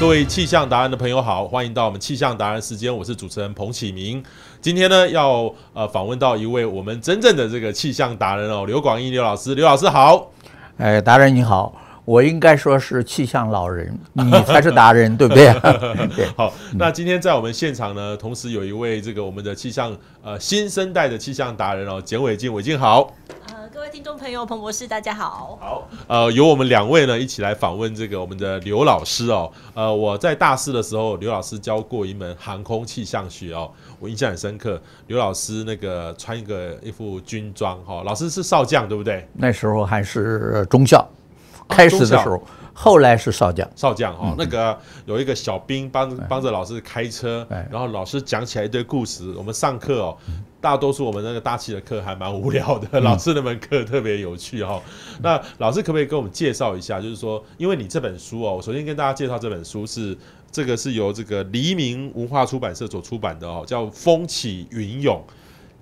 各位气象达人的朋友好，欢迎到我们气象达人时间，我是主持人彭启明。今天呢，要呃访问到一位我们真正的这个气象达人哦，刘广义刘老师，刘老师好，哎，达人你好。我应该说是气象老人，你才是达人，对不 对？好，那今天在我们现场呢，同时有一位这个我们的气象呃新生代的气象达人哦，简伟静，伟静好。呃，各位听众朋友，彭博士，大家好。好，呃，由我们两位呢一起来访问这个我们的刘老师哦。呃，我在大四的时候，刘老师教过一门航空气象学哦，我印象很深刻。刘老师那个穿一个一副军装哈，老师是少将对不对？那时候还是中校。开始的时候，后来是少将。少将哦，那个有一个小兵帮帮着老师开车，然后老师讲起来一堆故事。我们上课哦，大多数我们那个大气的课还蛮无聊的，老师那门课特别有趣哦。那老师可不可以给我们介绍一下？就是说，因为你这本书哦，我首先跟大家介绍这本书是这个是由这个黎明文化出版社所出版的哦，叫《风起云涌》。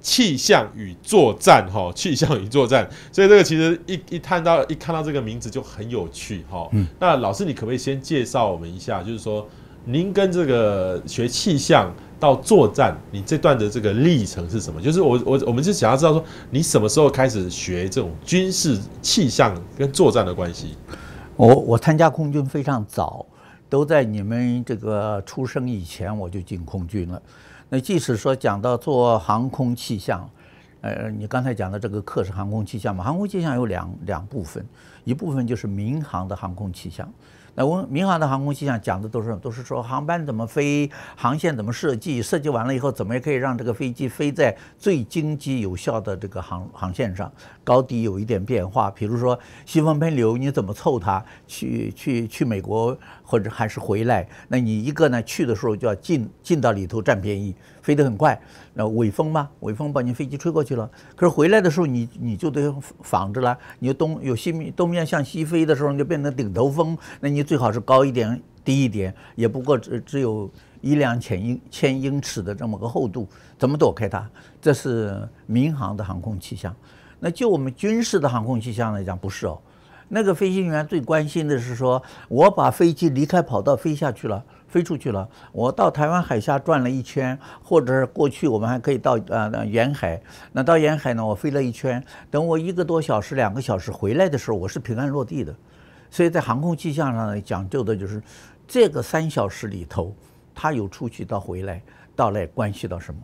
气象与作战，哈，气象与作战，所以这个其实一一看到一看到这个名字就很有趣，哈。嗯。那老师，你可不可以先介绍我们一下，就是说您跟这个学气象到作战，你这段的这个历程是什么？就是我我我们就想要知道说，你什么时候开始学这种军事气象跟作战的关系？我我参加空军非常早，都在你们这个出生以前我就进空军了。那即使说讲到做航空气象，呃，你刚才讲的这个课是航空气象嘛？航空气象有两两部分，一部分就是民航的航空气象。那我民航的航空气象讲的都是都是说航班怎么飞，航线怎么设计，设计完了以后怎么也可以让这个飞机飞在最经济有效的这个航航线上，高低有一点变化，比如说西风喷流你怎么凑它去去去美国。或者还是回来？那你一个呢？去的时候就要进进到里头占便宜，飞得很快。那尾风嘛，尾风把你飞机吹过去了。可是回来的时候，你你就得防着了。你东有西面，东面向西飞的时候，你就变成顶头风。那你最好是高一点，低一点，也不过只只有一两千英千英尺的这么个厚度，怎么躲开它？这是民航的航空气象。那就我们军事的航空气象来讲，不是哦。那个飞行员最关心的是说，我把飞机离开跑道飞下去了，飞出去了。我到台湾海峡转了一圈，或者是过去我们还可以到呃沿海，那到沿海呢，我飞了一圈。等我一个多小时、两个小时回来的时候，我是平安落地的。所以在航空气象上呢，讲究的就是这个三小时里头，它有出去到回来，到来关系到什么？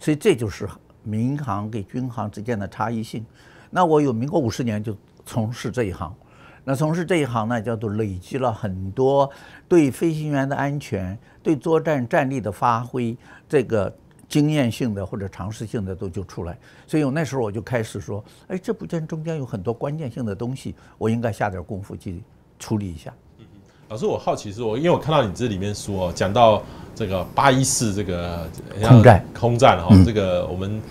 所以这就是民航跟军航之间的差异性。那我有民国五十年就。从事这一行，那从事这一行呢，叫做累积了很多对飞行员的安全、对作战战力的发挥这个经验性的或者常识性的都就出来。所以我那时候我就开始说，哎，这不见中间有很多关键性的东西，我应该下点功夫去处理一下。嗯嗯。老师，我好奇是我因为我看到你这里面说讲到这个八一四这个空战空战哈，这个我们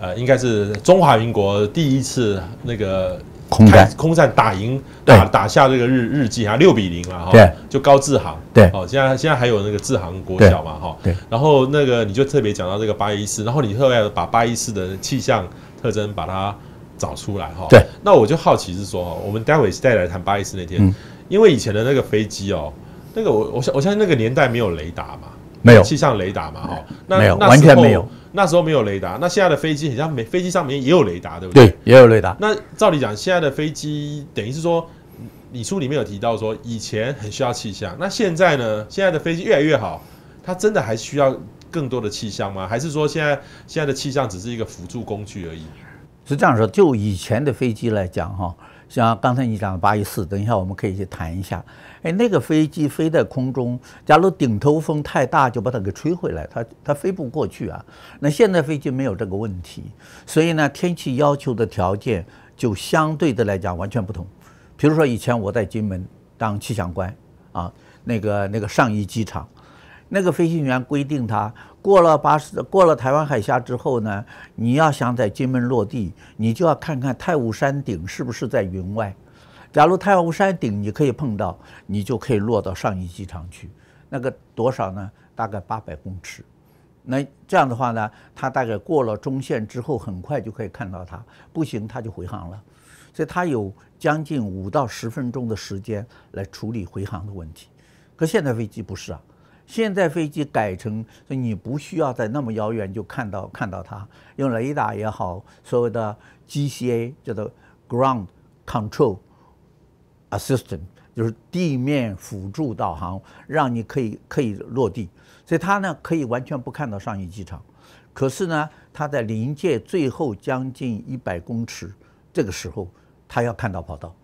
呃应该是中华民国第一次那个。空战，空战打赢打打下这个日日记啊，六比零了哈，就高志航，对，哦，现在现在还有那个志航国小嘛，哈，对，然后那个你就特别讲到这个八一四，然后你后来把八一四的气象特征把它找出来哈，对，那我就好奇是说，我们待会再来谈八一四那天，因为以前的那个飞机哦，那个我我我相信那个年代没有雷达嘛，没有气象雷达嘛，哈，没有，完全没有。那时候没有雷达，那现在的飞机好像没飞机上面也有雷达，对不对？对，也有雷达。那照理讲，现在的飞机等于是说，你书里面有提到说以前很需要气象，那现在呢？现在的飞机越来越好，它真的还需要更多的气象吗？还是说现在现在的气象只是一个辅助工具而已？是这样说，就以前的飞机来讲哈，像刚才你讲的八一四，等一下我们可以去谈一下。哎，那个飞机飞在空中，假如顶头风太大，就把它给吹回来，它它飞不过去啊。那现在飞机没有这个问题，所以呢，天气要求的条件就相对的来讲完全不同。比如说以前我在金门当气象官啊，那个那个上亿机场，那个飞行员规定他过了八十，过了台湾海峡之后呢，你要想在金门落地，你就要看看太武山顶是不是在云外。假如太湖山顶，你可以碰到，你就可以落到上一机场去。那个多少呢？大概八百公尺。那这样的话呢，它大概过了中线之后，很快就可以看到它。不行，它就回航了。所以它有将近五到十分钟的时间来处理回航的问题。可现在飞机不是啊，现在飞机改成，所以你不需要在那么遥远就看到看到它。用雷达也好，所谓的 GCA 叫做 Ground Control。Assistant 就是地面辅助导航，让你可以可以落地。所以它呢可以完全不看到上虞机场，可是呢它在临界最后将近一百公尺这个时候，它要看到跑道，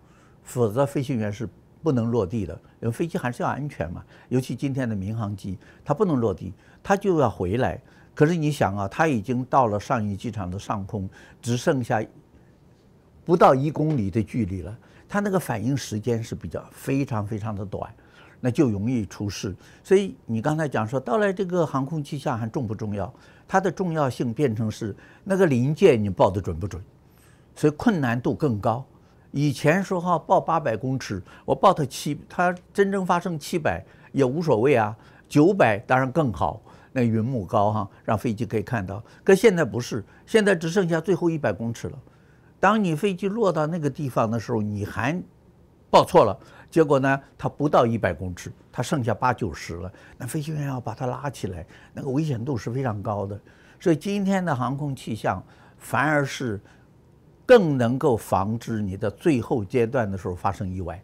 否则飞行员是不能落地的。因为飞机还是要安全嘛，尤其今天的民航机，它不能落地，它就要回来。可是你想啊，它已经到了上虞机场的上空，只剩下。不到一公里的距离了，它那个反应时间是比较非常非常的短，那就容易出事。所以你刚才讲说到了这个航空气象还重不重要？它的重要性变成是那个临界你报的准不准，所以困难度更高。以前说哈报八百公尺，我报它七，它真正发生七百也无所谓啊，九百当然更好。那云母高哈，让飞机可以看到。可现在不是，现在只剩下最后一百公尺了。当你飞机落到那个地方的时候，你还报错了，结果呢，它不到一百公尺，它剩下八九十了。那飞行员要把它拉起来，那个危险度是非常高的。所以今天的航空气象反而是更能够防止你的最后阶段的时候发生意外。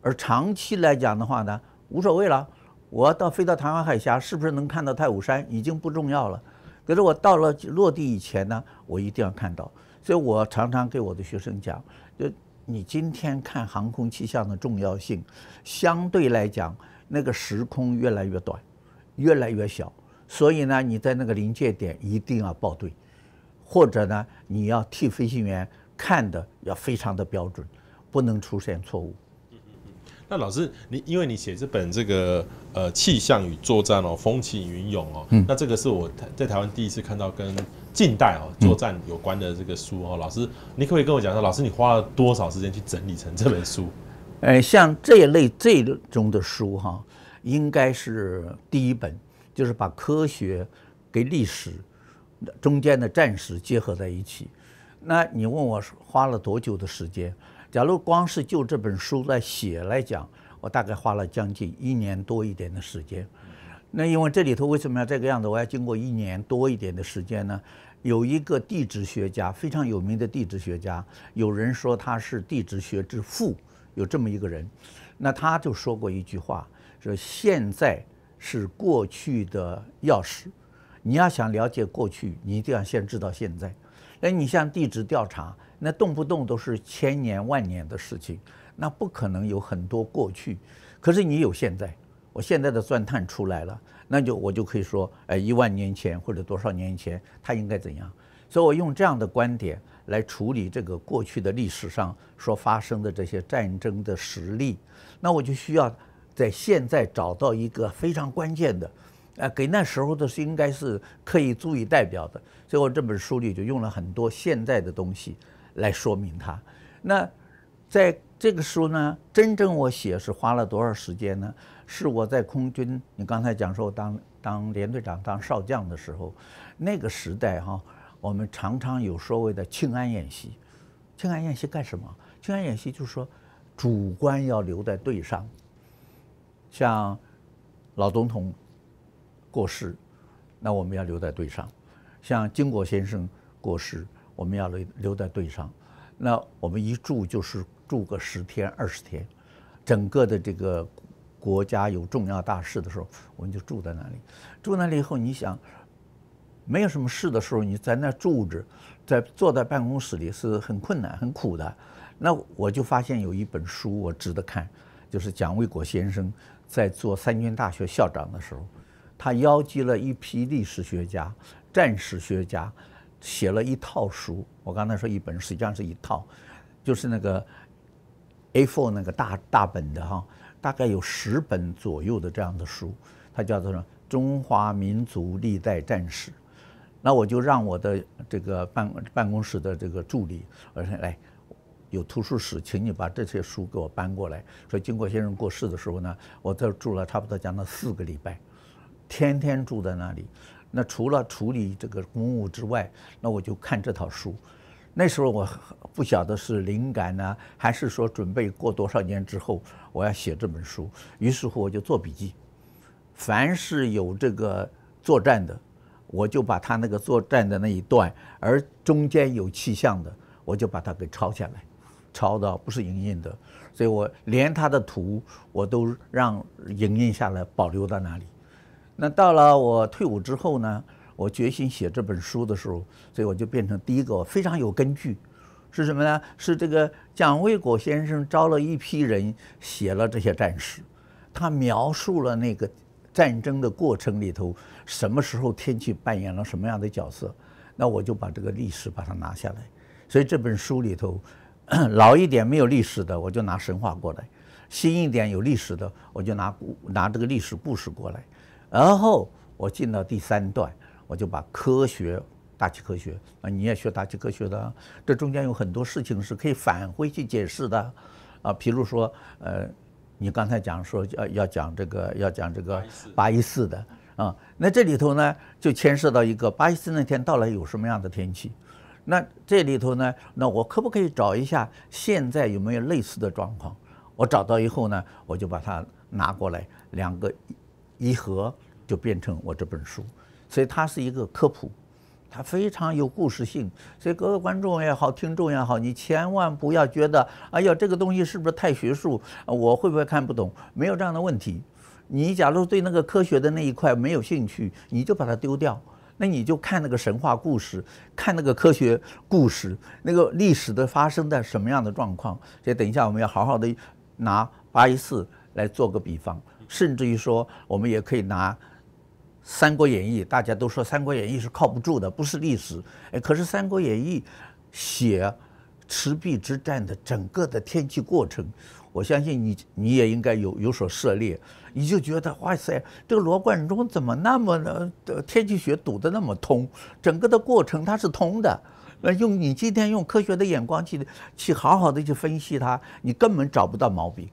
而长期来讲的话呢，无所谓了。我到飞到台湾海峡，是不是能看到太武山，已经不重要了。可是我到了落地以前呢，我一定要看到。所以我常常给我的学生讲，就你今天看航空气象的重要性，相对来讲，那个时空越来越短，越来越小，所以呢，你在那个临界点一定要报对，或者呢，你要替飞行员看的要非常的标准，不能出现错误。那老师，你因为你写这本这个呃气象与作战哦，风起云涌哦，那这个是我在台湾第一次看到跟。近代哦，作战有关的这个书哦，老师，你可不可以跟我讲说，老师你花了多少时间去整理成这本书？呃，像这一类这一种的书哈，应该是第一本，就是把科学给历史中间的战史结合在一起。那你问我花了多久的时间？假如光是就这本书来写来讲，我大概花了将近一年多一点的时间。那因为这里头为什么要这个样子？我要经过一年多一点的时间呢？有一个地质学家，非常有名的地质学家，有人说他是地质学之父，有这么一个人，那他就说过一句话，说现在是过去的钥匙，你要想了解过去，你一定要先知道现在。那你像地质调查，那动不动都是千年万年的事情，那不可能有很多过去，可是你有现在。我现在的钻探出来了，那就我就可以说，呃，一万年前或者多少年前，它应该怎样？所以，我用这样的观点来处理这个过去的历史上所发生的这些战争的实例。那我就需要在现在找到一个非常关键的，呃，给那时候的是应该是可以足以代表的。所以，我这本书里就用了很多现在的东西来说明它。那在这个书呢，真正我写是花了多少时间呢？是我在空军，你刚才讲说当当连队长、当少将的时候，那个时代哈，我们常常有所谓的庆安演习。庆安演习干什么？庆安演习就是说，主官要留在队上。像老总统过世，那我们要留在队上；像经国先生过世，我们要留留在队上。那我们一住就是住个十天、二十天，整个的这个。国家有重要大事的时候，我们就住在那里。住那里以后，你想，没有什么事的时候，你在那住着，在坐在办公室里是很困难、很苦的。那我就发现有一本书我值得看，就是蒋卫国先生在做三军大学校长的时候，他邀集了一批历史学家、战史学家，写了一套书。我刚才说一本，实际上是一套，就是那个 A4 那个大大本的哈。大概有十本左右的这样的书，它叫做什么？《中华民族历代战史》。那我就让我的这个办办公室的这个助理，我说来，有图书室，请你把这些书给我搬过来。所以，金国先生过世的时候呢，我在住了差不多将近四个礼拜，天天住在那里。那除了处理这个公务之外，那我就看这套书。那时候我不晓得是灵感呢，还是说准备过多少年之后我要写这本书，于是乎我就做笔记。凡是有这个作战的，我就把他那个作战的那一段，而中间有气象的，我就把它给抄下来，抄的不是影印的，所以我连他的图我都让影印下来，保留到那里。那到了我退伍之后呢？我决心写这本书的时候，所以我就变成第一个非常有根据，是什么呢？是这个蒋卫国先生招了一批人写了这些战史，他描述了那个战争的过程里头什么时候天气扮演了什么样的角色，那我就把这个历史把它拿下来。所以这本书里头，老一点没有历史的，我就拿神话过来；新一点有历史的，我就拿故拿这个历史故事过来，然后我进到第三段。我就把科学大气科学啊，你也学大气科学的，这中间有很多事情是可以返回去解释的啊。譬如说，呃，你刚才讲说要要讲这个要讲这个八一四的啊，那这里头呢就牵涉到一个八一四那天到来有什么样的天气，那这里头呢，那我可不可以找一下现在有没有类似的状况？我找到以后呢，我就把它拿过来，两个一合就变成我这本书。所以它是一个科普，它非常有故事性。所以各位观众也好，听众也好，你千万不要觉得，哎呀，这个东西是不是太学术？我会不会看不懂？没有这样的问题。你假如对那个科学的那一块没有兴趣，你就把它丢掉。那你就看那个神话故事，看那个科学故事，那个历史的发生在什么样的状况。所以等一下我们要好好的拿八一四来做个比方，甚至于说我们也可以拿。《三国演义》大家都说《三国演义》是靠不住的，不是历史。哎，可是《三国演义》写赤壁之战的整个的天气过程，我相信你你也应该有有所涉猎，你就觉得哇塞，这个罗贯中怎么那么的天气学堵得那么通，整个的过程它是通的。那用你今天用科学的眼光去去好好的去分析它，你根本找不到毛病。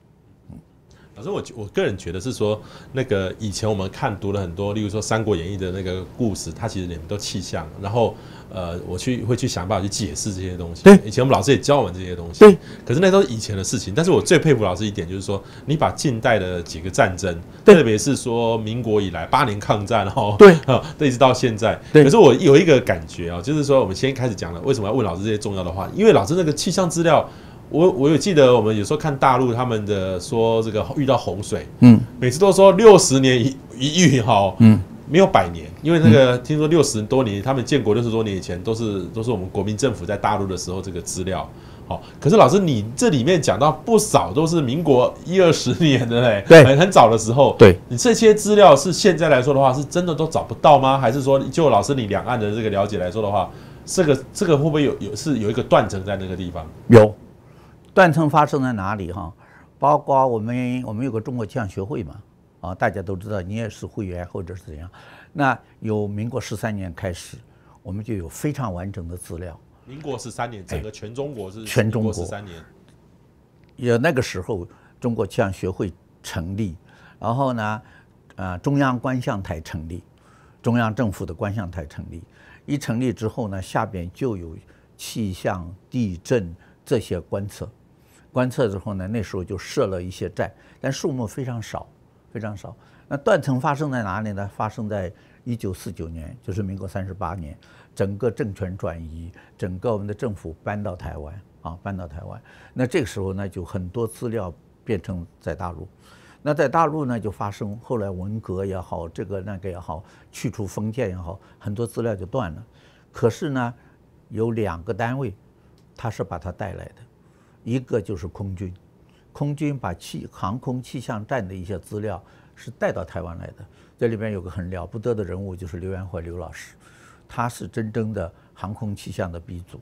老师，我我个人觉得是说，那个以前我们看读了很多，例如说《三国演义》的那个故事，它其实里面都气象。然后，呃，我去会去想办法去解释这些东西。以前我们老师也教我们这些东西。可是那都是以前的事情。但是我最佩服老师一点就是说，你把近代的几个战争，特别是说民国以来八年抗战，然后对，一直到现在。可是我有一个感觉啊，就是说我们先开始讲了，为什么要问老师这些重要的话？因为老师那个气象资料。我我有记得，我们有时候看大陆他们的说这个遇到洪水，嗯，每次都说六十年一一遇哈，嗯，没有百年，因为那个听说六十多年，他们建国六十多年以前都是都是我们国民政府在大陆的时候这个资料，好，可是老师你这里面讲到不少都是民国一二十年的嘞，对，很很早的时候，对，你这些资料是现在来说的话是真的都找不到吗？还是说就老师你两岸的这个了解来说的话，这个这个会不会有有是有一个断层在那个地方？有。断层发生在哪里？哈，包括我们，我们有个中国气象学会嘛，啊，大家都知道，你也是会员或者是怎样。那有民国十三年开始，我们就有非常完整的资料。民国十三年，整个全中国是全中国十三年。也那个时候，中国气象学会成立，然后呢，啊，中央观象台成立，中央政府的观象台成立。一成立之后呢，下边就有气象、地震这些观测。观测之后呢，那时候就设了一些站，但数目非常少，非常少。那断层发生在哪里呢？发生在一九四九年，就是民国三十八年，整个政权转移，整个我们的政府搬到台湾啊，搬到台湾。那这个时候呢，就很多资料变成在大陆。那在大陆呢，就发生后来文革也好，这个那个也好，去除封建也好，很多资料就断了。可是呢，有两个单位，它是把它带来的。一个就是空军，空军把气航空气象站的一些资料是带到台湾来的。这里边有个很了不得的人物，就是刘元怀刘老师，他是真正的航空气象的鼻祖。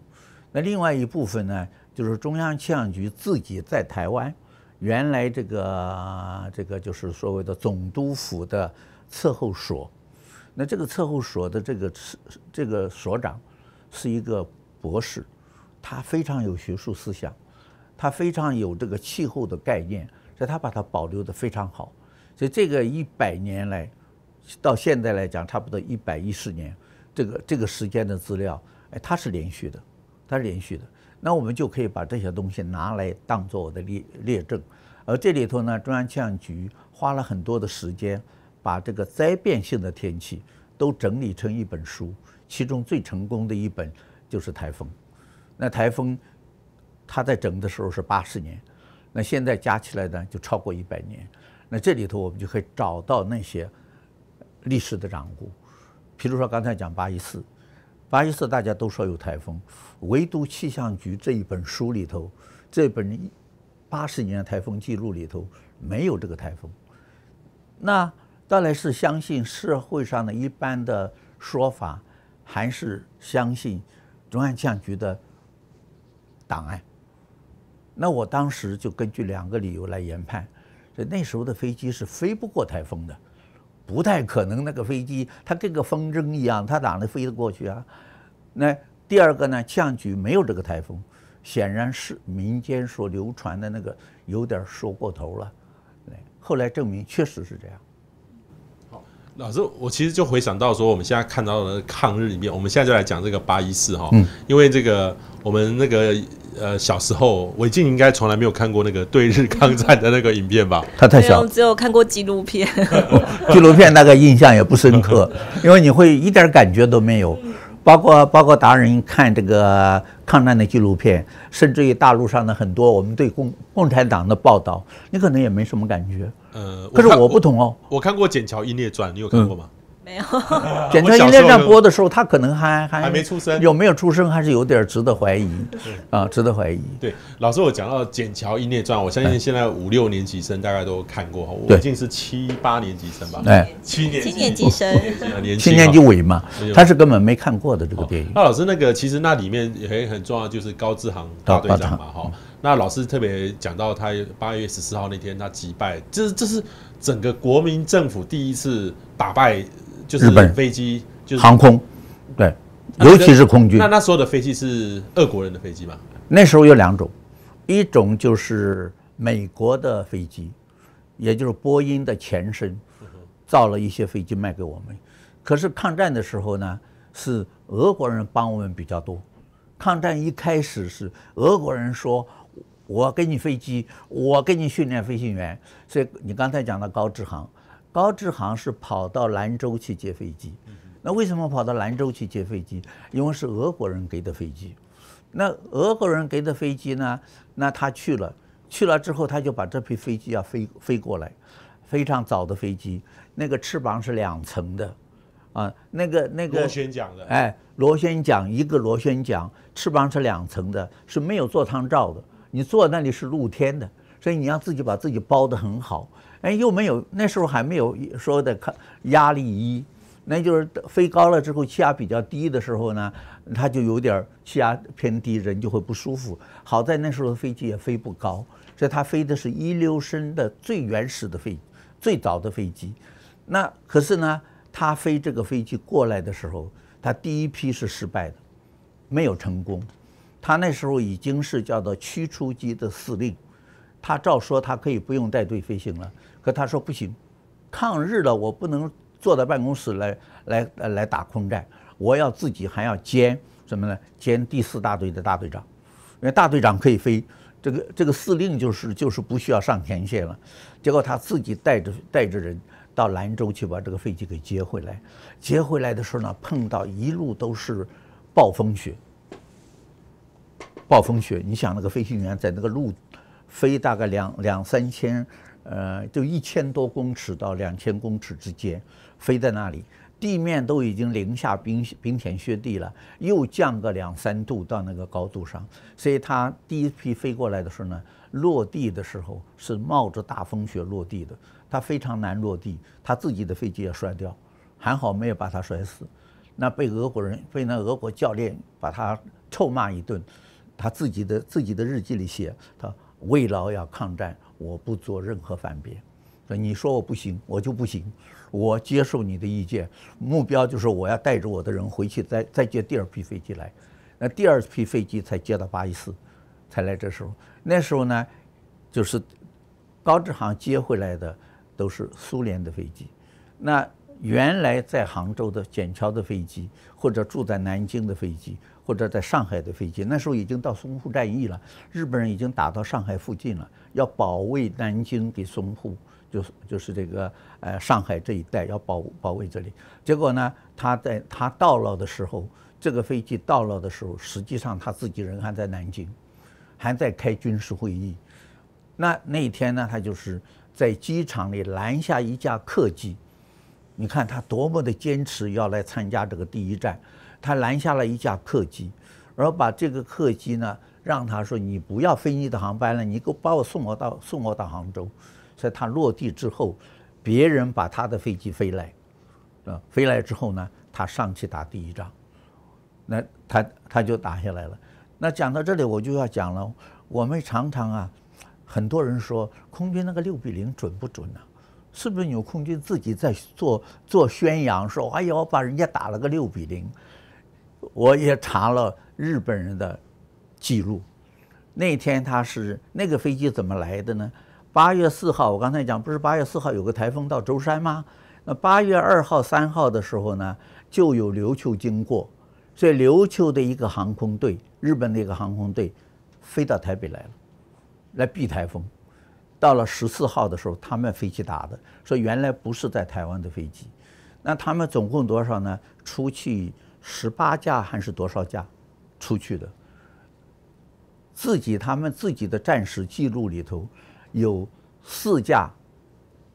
那另外一部分呢，就是中央气象局自己在台湾，原来这个这个就是所谓的总督府的测候所。那这个测候所的这个是这个所长，是一个博士，他非常有学术思想。它非常有这个气候的概念，所以它把它保留的非常好，所以这个一百年来，到现在来讲差不多一百一十年，这个这个时间的资料，哎，它是连续的，它是连续的，那我们就可以把这些东西拿来当做我的列列证，而这里头呢，中央气象局花了很多的时间，把这个灾变性的天气都整理成一本书，其中最成功的一本就是台风，那台风。他在整的时候是八十年，那现在加起来呢就超过一百年，那这里头我们就可以找到那些历史的掌故，比如说刚才讲八一四，八一四大家都说有台风，唯独气象局这一本书里头，这本八十年台风记录里头没有这个台风，那当然是相信社会上的一般的说法，还是相信中央气象局的档案。那我当时就根据两个理由来研判，所以那时候的飞机是飞不过台风的，不太可能。那个飞机它跟个风筝一样，它哪能飞得过去啊？那第二个呢，象局没有这个台风，显然是民间所流传的那个有点说过头了。后来证明确实是这样。老师，我其实就回想到说，我们现在看到的抗日里面，我们现在就来讲这个八一四哈，因为这个我们那个呃小时候，韦静应该从来没有看过那个对日抗战的那个影片吧？他太小，只有看过纪录片，纪录片那个印象也不深刻，因为你会一点感觉都没有。包括包括达人看这个抗战的纪录片，甚至于大陆上的很多我们对共共产党的报道，你可能也没什么感觉。呃，可是我不同哦，我看过《剑桥英烈传》，你有看过吗？有。简桥《一列传》播的时候，他可能还还还没出生，有没有出生还是有点值得怀疑，啊，值得怀疑。对，老师，我讲到《剪桥一列传》，我相信现在五六年级生大概都看过，我已经是七八年级生吧，哎，七年，七年级生，七年级尾嘛，他是根本没看过的这个电影。那老师，那个其实那里面也很重要，就是高志航大队长嘛，哈。那老师特别讲到他八月十四号那天他击败，这这是整个国民政府第一次打败。就是飞机，就是航空，对，尤其是空军。那那时候的飞机是俄国人的飞机吗？那时候有两种，一种就是美国的飞机，也就是波音的前身，造了一些飞机卖给我们。可是抗战的时候呢，是俄国人帮我们比较多。抗战一开始是俄国人说：“我给你飞机，我给你训练飞行员。”所以你刚才讲的高志航。高志航是跑到兰州去接飞机，那为什么跑到兰州去接飞机？因为是俄国人给的飞机。那俄国人给的飞机呢？那他去了，去了之后他就把这批飞机要飞飞过来，非常早的飞机，那个翅膀是两层的，啊，那个那个螺旋桨的，哎，螺旋桨一个螺旋桨，翅膀是两层的，是没有座舱罩的，你坐那里是露天的。所以你要自己把自己包得很好，哎，又没有那时候还没有说的看压力一，那就是飞高了之后气压比较低的时候呢，它就有点儿气压偏低，人就会不舒服。好在那时候的飞机也飞不高，所以它飞的是一溜身的最原始的飞最早的飞机。那可是呢，他飞这个飞机过来的时候，他第一批是失败的，没有成功。他那时候已经是叫做驱逐机的司令。他照说他可以不用带队飞行了，可他说不行，抗日了我不能坐在办公室来来来打空战，我要自己还要兼什么呢？兼第四大队的大队长，因为大队长可以飞，这个这个司令就是就是不需要上前线了。结果他自己带着带着人到兰州去把这个飞机给接回来，接回来的时候呢，碰到一路都是暴风雪，暴风雪，你想那个飞行员在那个路。飞大概两两三千，呃，就一千多公尺到两千公尺之间，飞在那里，地面都已经零下冰冰天雪地了，又降个两三度到那个高度上，所以他第一批飞过来的时候呢，落地的时候是冒着大风雪落地的，他非常难落地，他自己的飞机也摔掉，还好没有把他摔死，那被俄国人被那俄国教练把他臭骂一顿，他自己的自己的日记里写他。为老要抗战，我不做任何反所以你说我不行，我就不行。我接受你的意见，目标就是我要带着我的人回去，再再接第二批飞机来。那第二批飞机才接到八一四，才来这时候。那时候呢，就是高志航接回来的都是苏联的飞机。那原来在杭州的笕桥的飞机，或者住在南京的飞机，或者在上海的飞机，那时候已经到淞沪战役了，日本人已经打到上海附近了，要保卫南京给淞沪，就是就是这个呃上海这一带要保保卫这里。结果呢，他在他到了的时候，这个飞机到了的时候，实际上他自己人还在南京，还在开军事会议。那那天呢，他就是在机场里拦下一架客机。你看他多么的坚持要来参加这个第一战，他拦下了一架客机，然后把这个客机呢，让他说你不要飞你的航班了，你给我把我送我到送我到杭州。所以他落地之后，别人把他的飞机飞来，啊，飞来之后呢，他上去打第一仗，那他他就打下来了。那讲到这里，我就要讲了，我们常常啊，很多人说空军那个六比零准不准呢？是不是有空军自己在做做宣扬？说哎呀，我把人家打了个六比零。我也查了日本人的记录，那天他是那个飞机怎么来的呢？八月四号，我刚才讲不是八月四号有个台风到舟山吗？那八月二号、三号的时候呢，就有琉球经过，所以琉球的一个航空队，日本的一个航空队，飞到台北来了，来避台风。到了十四号的时候，他们飞机打的，说原来不是在台湾的飞机，那他们总共多少呢？出去十八架还是多少架出去的？自己他们自己的战时记录里头有四架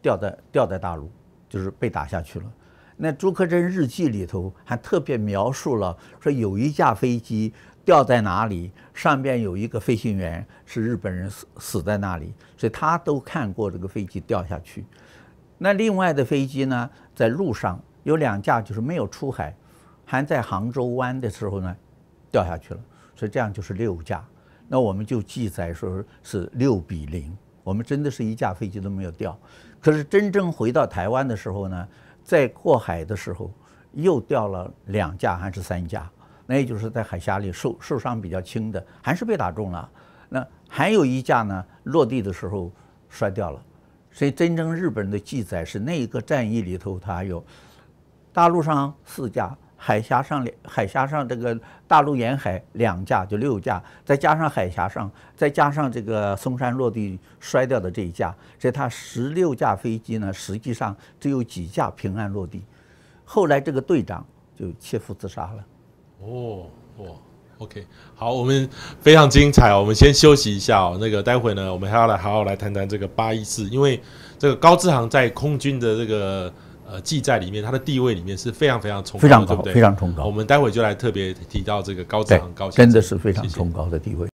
掉在掉在大陆，就是被打下去了。那朱克珍日记里头还特别描述了，说有一架飞机掉在哪里，上边有一个飞行员是日本人死死在那里，所以他都看过这个飞机掉下去。那另外的飞机呢，在路上有两架就是没有出海，还在杭州湾的时候呢，掉下去了。所以这样就是六架，那我们就记载说是六比零，我们真的是一架飞机都没有掉。可是真正回到台湾的时候呢？在过海的时候，又掉了两架还是三架，那也就是在海峡里受受伤比较轻的，还是被打中了。那还有一架呢，落地的时候摔掉了。所以真正日本人的记载是，那一个战役里头，它有大陆上四架。海峡上，两海峡上这个大陆沿海两架就六架，再加上海峡上，再加上这个松山落地摔掉的这一架，所以它十六架飞机呢，实际上只有几架平安落地。后来这个队长就切腹自杀了。哦，哇，OK，好，我们非常精彩，我们先休息一下哦。那个待会呢，我们还要来好好来谈谈这个八一四，因为这个高志航在空军的这个。呃，记在里面，它的地位里面是非常非常崇高，非常高，非常崇高。我们待会就来特别提到这个高子长、高真的是非常崇高的地位。